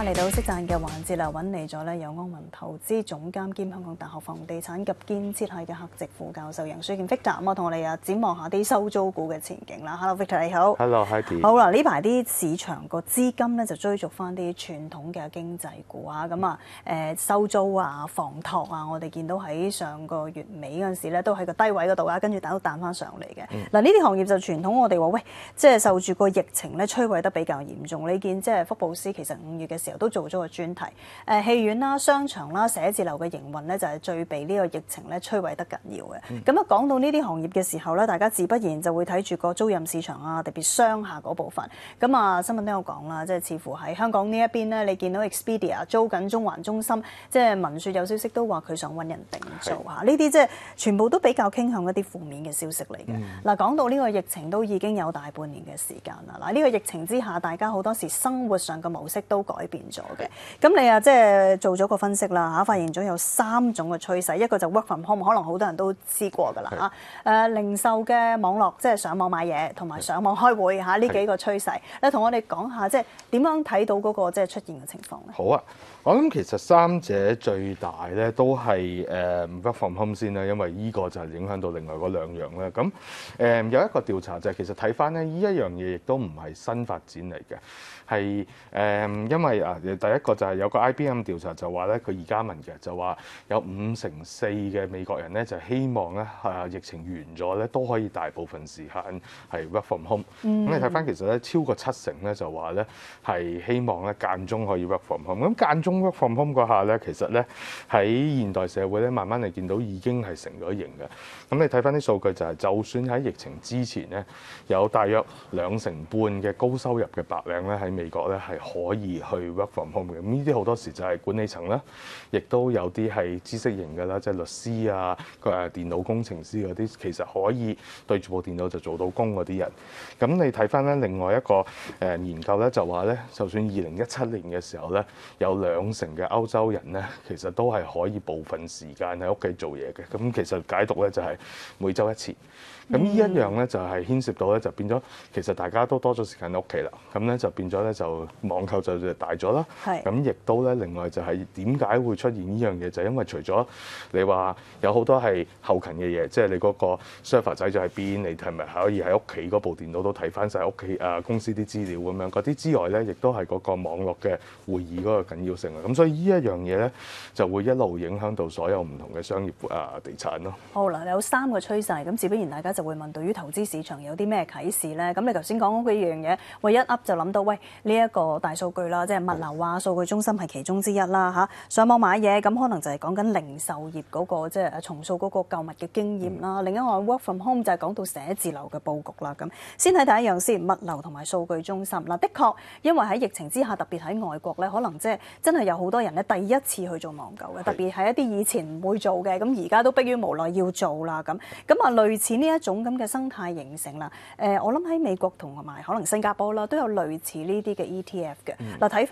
嚟到息賺嘅環節啦，揾嚟咗咧，有安文投資總監兼香港大學房地產及建設系嘅客席副教授楊書健 Victor，我同我哋啊展望下啲收租股嘅前景啦。Hello，Victor 你好。h e l l o h i d i 好啦，呢排啲市場個資金咧就追逐翻啲傳統嘅經濟股啊，咁啊誒收租啊、房託啊，我哋見到喺上個月尾嗰陣時咧，都喺個低位嗰度啊，跟住等都彈翻上嚟嘅。嗱，呢啲行業就傳統，我哋話喂，即係受住個疫情咧摧毀得比較嚴重。你見即係福布斯其實五月嘅。時候都做咗個專題，誒戲院啦、商場啦、寫字樓嘅營運咧，就係最被呢個疫情咧摧毀得緊要嘅。咁啊，講到呢啲行業嘅時候咧，大家自不然就會睇住個租任市場啊，特別商下嗰部分。咁啊，新聞都有講啦，即係似乎喺香港呢一邊咧，你見到 Expedia 租緊中環中心，即係文説有消息都話佢想揾人定做嚇。呢啲即係全部都比較傾向一啲負面嘅消息嚟嘅。嗱，講到呢個疫情都已經有大半年嘅時間啦。嗱，呢個疫情之下，大家好多時生活上嘅模式都改。變咗嘅，咁你啊，即係做咗個分析啦嚇，發現咗有三種嘅趨勢，一個就 work from home，可能好多人都知過噶啦嚇。誒，零售嘅網絡即係上網買嘢，同埋上網開會嚇，呢幾個趨勢，你同我哋講下即係點樣睇到嗰個即係出現嘅情況咧？好啊，我諗其實三者最大咧都係誒 work from home 先啦，因為呢個就係影響到另外嗰兩樣啦。咁誒有一個調查就係其實睇翻咧，呢一樣嘢亦都唔係新發展嚟嘅，係誒因為。啊！第一個就係有個 IBM 調查就話咧，佢而家問嘅就話有五成四嘅美國人咧就希望咧啊疫情完咗咧都可以大部分時間係 work from home。咁你睇翻其實咧超過七成咧就話咧係希望咧間中可以 work from home。咁間中 work from home 嗰下咧其實咧喺現代社會咧慢慢嚟見到已經係成咗型嘅。咁你睇翻啲數據就係就算喺疫情之前咧有大約兩成半嘅高收入嘅白領咧喺美國咧係可以去。Work from home 嘅咁呢啲好多時就係管理層啦，亦都有啲係知識型嘅啦，即係律師啊、誒電腦工程師嗰啲，其實可以對住部電腦就做到工嗰啲人。咁你睇翻咧，另外一個誒研究咧就話咧，就算二零一七年嘅時候咧，有兩成嘅歐洲人咧，其實都係可以部分時間喺屋企做嘢嘅。咁其實解讀咧就係每週一次。咁呢一樣咧就係牽涉到咧就變咗，其實大家都多咗時間喺屋企啦。咁咧就變咗咧就網購就大。咗啦，咁亦都咧。另外就係點解會出現呢樣嘢，就係因為除咗你話有好多係後勤嘅嘢，即係你嗰個 server 仔在邊，你係咪可以喺屋企嗰部電腦都睇翻晒屋企誒公司啲資料咁樣嗰啲之外咧，亦都係嗰個網絡嘅會議嗰個緊要性啊。咁所以呢一樣嘢咧，就會一路影響到所有唔同嘅商業啊地產咯。好啦，有三個趨勢，咁自不然大家就會問對於投資市場有啲咩啟示咧？咁你頭先講嗰幾樣嘢，我一 up 就諗到，喂呢一個大數據啦，即係。物流啊，數據中心係其中之一啦，嚇上網買嘢咁可能就係講緊零售業嗰個即係重塑嗰個購物嘅經驗啦。另一個 Work from Home 就係講到寫字樓嘅佈局啦。咁先睇第一樣先，物流同埋數據中心嗱，的確因為喺疫情之下，特別喺外國咧，可能即係真係有好多人咧第一次去做網購嘅，特別係一啲以前唔會做嘅，咁而家都迫於無奈要做啦。咁咁啊，類似呢一種咁嘅生態形成啦。誒，我諗喺美國同埋可能新加坡啦，都有類似呢啲嘅 ETF 嘅嗱，睇。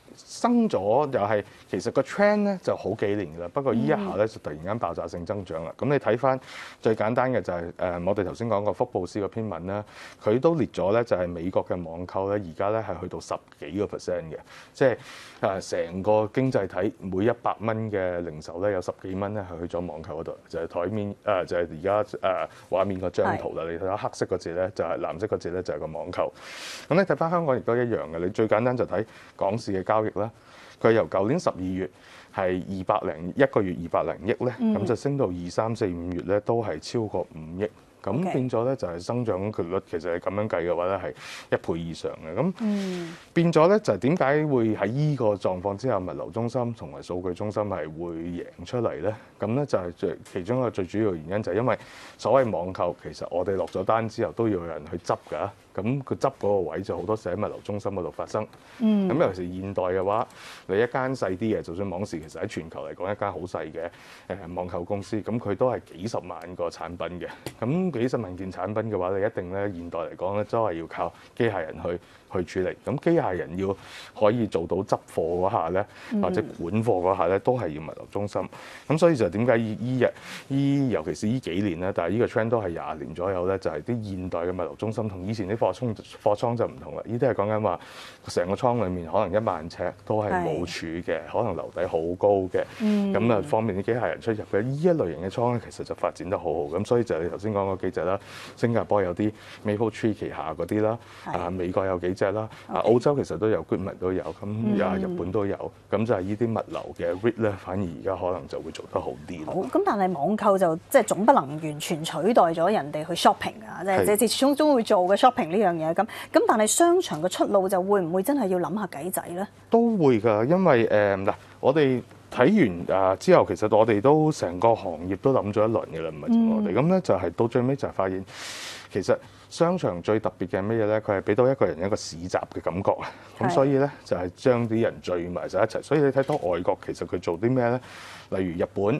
升咗又係，其實個 trend 咧就好幾年噶啦，不過依一下咧就突然間爆炸性增長啦。咁你睇翻最簡單嘅就係誒，我哋頭先講個福布斯個篇文啦，佢都列咗咧就係美國嘅網購咧，而家咧係去到十幾個 percent 嘅，即係誒成個經濟體每一百蚊嘅零售咧有十幾蚊咧係去咗網購嗰度，就係台面誒就係而家誒畫面個張圖啦。你睇下黑色個字咧就係藍色個字咧就係個網購。咁你睇翻香港亦都一樣嘅，你最簡單就睇港市嘅交易。啦，佢由舊年十二月係二百零一個月二百零億咧，咁就升到二三四五月咧都係超過五億，咁變咗咧就係增長率其實係咁樣計嘅話咧係一倍以上嘅，咁變咗咧就係點解會喺依個狀況之下，物流中心同埋數據中心係會贏出嚟咧？咁咧就係最其中一個最主要原因就係因為所謂網購其實我哋落咗單之後都要有人去執㗎。咁佢執嗰個位就好多時喺物流中心嗰度發生。咁尤其是現代嘅話，你一間細啲嘅，就算網士其實喺全球嚟講一間好細嘅誒網購公司，咁佢都係幾十萬個產品嘅。咁幾十萬件產品嘅話，你一定咧現代嚟講咧都係要靠機械人去去處理。咁機械人要可以做到執貨嗰下咧，或者管貨嗰下咧，都係要物流中心。咁所以就點解依日依尤其是依幾年咧，但係呢個 trend 都係廿年左右咧，就係啲現代嘅物流中心同以前啲。貨倉貨倉就唔同啦，呢啲係講緊話成個倉裡面可能一萬尺都係冇柱嘅，可能樓底好高嘅，咁啊方便啲機械人出入嘅。呢一類型嘅倉咧，其實就發展得好好咁，所以就你頭先講個幾隻啦，新加坡有啲 Maple Tree 旗下嗰啲啦，啊美國有幾隻啦，啊澳洲其實都有，Goodman 都有，咁啊日本都有，咁就係呢啲物流嘅 r i t e 咧，反而而家可能就會做得好啲。好，咁但係網購就即係總不能完全取代咗人哋去 shopping 啊，即係即係始終會做嘅 shopping。呢樣嘢咁咁，但係商場嘅出路就會唔會真係要諗下計仔咧？都會噶，因為誒嗱，我哋睇完啊之後，其實我哋都成個行業都諗咗一輪嘅啦，唔係我哋咁咧，就係到最尾就發現，其實商場最特別嘅咩咧，佢係俾到一個人一個市集嘅感覺，咁所以咧就係將啲人聚埋晒一齊。所以你睇到外國其實佢做啲咩咧，例如日本。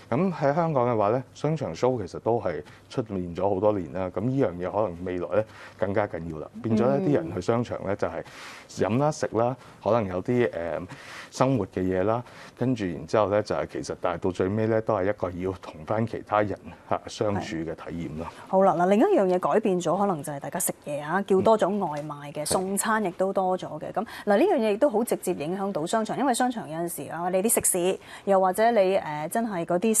咁喺香港嘅話咧，商場 show 其實都係出面咗好多年啦。咁呢樣嘢可能未來咧更加緊要啦，變咗咧啲人去商場咧就係飲啦、食啦，可能有啲誒生活嘅嘢啦，跟住然之後咧就係其實但係到最尾咧都係一個要同翻其他人嚇相處嘅體驗啦。好啦，嗱另一樣嘢改變咗，可能就係大家食嘢啊，叫多咗外賣嘅送餐亦都多咗嘅。咁嗱呢樣嘢亦都好直接影響到商場，因為商場有陣時啊，你啲食肆，又或者你誒真係嗰啲。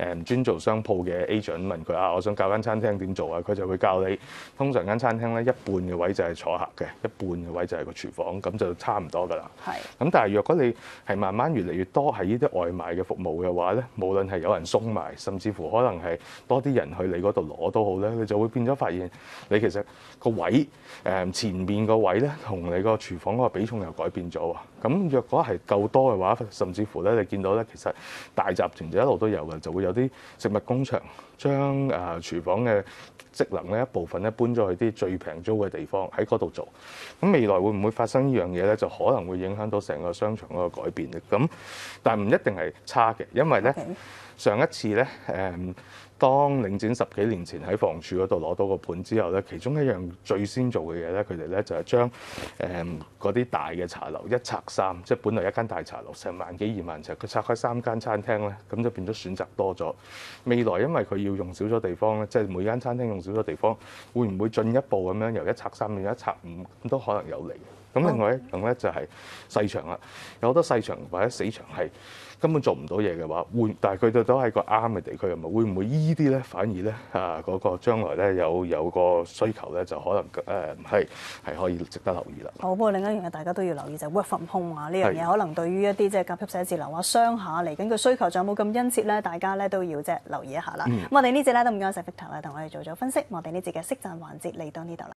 誒唔專做商鋪嘅 agent 問佢啊，我想教間餐廳點做啊，佢就會教你。通常間餐廳咧，一半嘅位就係坐客嘅，一半嘅位就係個廚房，咁就差唔多㗎啦。係。咁但係若果你係慢慢越嚟越多喺呢啲外賣嘅服務嘅話咧，無論係有人送埋，甚至乎可能係多啲人去你嗰度攞都好咧，你就會變咗發現，你其實個位誒前面個位咧同你個廚房嗰個比重又改變咗喎。咁若果係夠多嘅話，甚至乎咧你見到咧，其實大集團就一路都有嘅，就會有。有啲食物工場。將誒廚房嘅職能咧一部分咧搬咗去啲最平租嘅地方喺嗰度做，咁未來會唔會發生呢樣嘢咧？就可能會影響到成個商場嗰個改變嘅。咁但唔一定係差嘅，因為咧上一次咧誒當領展十幾年前喺房署嗰度攞到個盤之後咧，其中一樣最先做嘅嘢咧，佢哋咧就係將誒嗰啲大嘅茶樓一拆三，即係本來一間大茶樓成萬幾二萬尺，佢拆開三間餐廳咧，咁就變咗選擇多咗。未來因為佢要要用少咗地方咧，即係每間餐廳用少咗地方，會唔會進一步咁樣由一拆三變一拆五？咁都可能有利。咁另外一樣咧就係細場啦，有好多細場或者死場係根本做唔到嘢嘅話，會但係佢都都係個啱嘅地區啊嘛，會唔會依啲咧反而咧啊嗰個將來咧有有個需求咧就可能誒係係可以值得留意啦。好，不過另一樣嘢大家都要留意就 work from home 啊呢樣嘢可能對於一啲即係夾級寫字樓啊商下嚟緊嘅需求仲有冇咁殷切咧，大家咧都要即係留意一下啦。咁我哋呢節咧都唔該晒 Victor 啦，同我哋做咗分析，我哋呢節嘅息贊環節嚟到呢度啦。